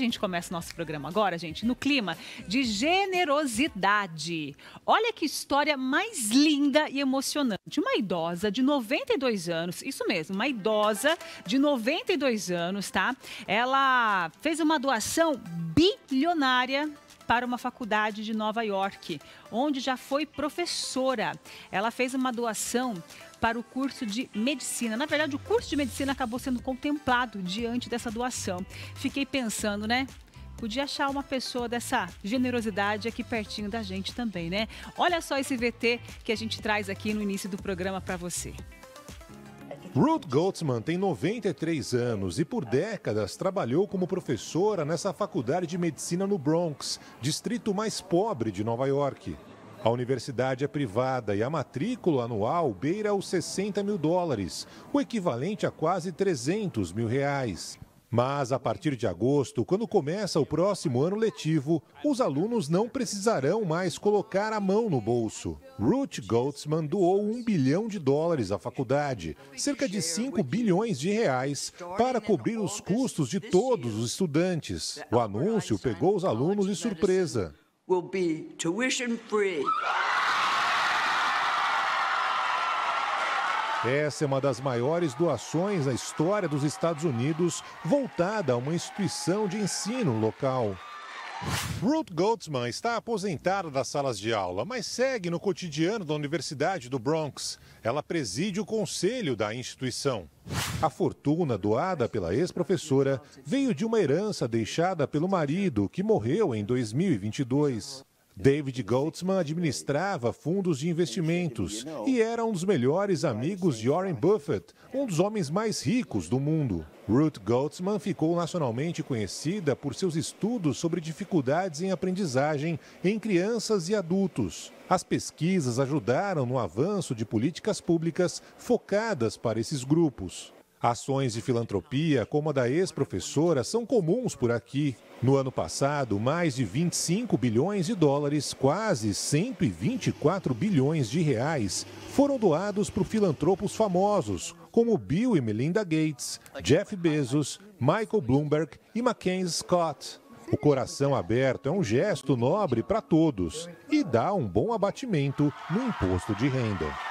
gente começa o nosso programa agora, gente, no clima de generosidade. Olha que história mais linda e emocionante. Uma idosa de 92 anos, isso mesmo, uma idosa de 92 anos, tá? Ela fez uma doação bilionária para uma faculdade de Nova York, onde já foi professora. Ela fez uma doação para o curso de medicina. Na verdade, o curso de medicina acabou sendo contemplado diante dessa doação. Fiquei pensando, né? Podia achar uma pessoa dessa generosidade aqui pertinho da gente também, né? Olha só esse VT que a gente traz aqui no início do programa para você. Ruth Goldsman tem 93 anos e por décadas trabalhou como professora nessa faculdade de medicina no Bronx, distrito mais pobre de Nova York. A universidade é privada e a matrícula anual beira os 60 mil dólares, o equivalente a quase 300 mil reais. Mas a partir de agosto, quando começa o próximo ano letivo, os alunos não precisarão mais colocar a mão no bolso. Ruth Goldsman doou um bilhão de dólares à faculdade, cerca de 5 bilhões de reais, para cobrir os custos de todos os estudantes. O anúncio pegou os alunos de surpresa. Will be tuition free. Essa é uma das maiores doações na história dos Estados Unidos voltada a uma instituição de ensino local. Ruth Goldsman está aposentada das salas de aula, mas segue no cotidiano da Universidade do Bronx. Ela preside o conselho da instituição. A fortuna doada pela ex-professora veio de uma herança deixada pelo marido, que morreu em 2022. David Goldsman administrava fundos de investimentos e era um dos melhores amigos de Warren Buffett, um dos homens mais ricos do mundo. Ruth Goldsman ficou nacionalmente conhecida por seus estudos sobre dificuldades em aprendizagem em crianças e adultos. As pesquisas ajudaram no avanço de políticas públicas focadas para esses grupos. Ações de filantropia, como a da ex-professora, são comuns por aqui. No ano passado, mais de 25 bilhões de dólares, quase 124 bilhões de reais, foram doados por filantropos famosos, como Bill e Melinda Gates, Jeff Bezos, Michael Bloomberg e Mackenzie Scott. O coração aberto é um gesto nobre para todos e dá um bom abatimento no imposto de renda.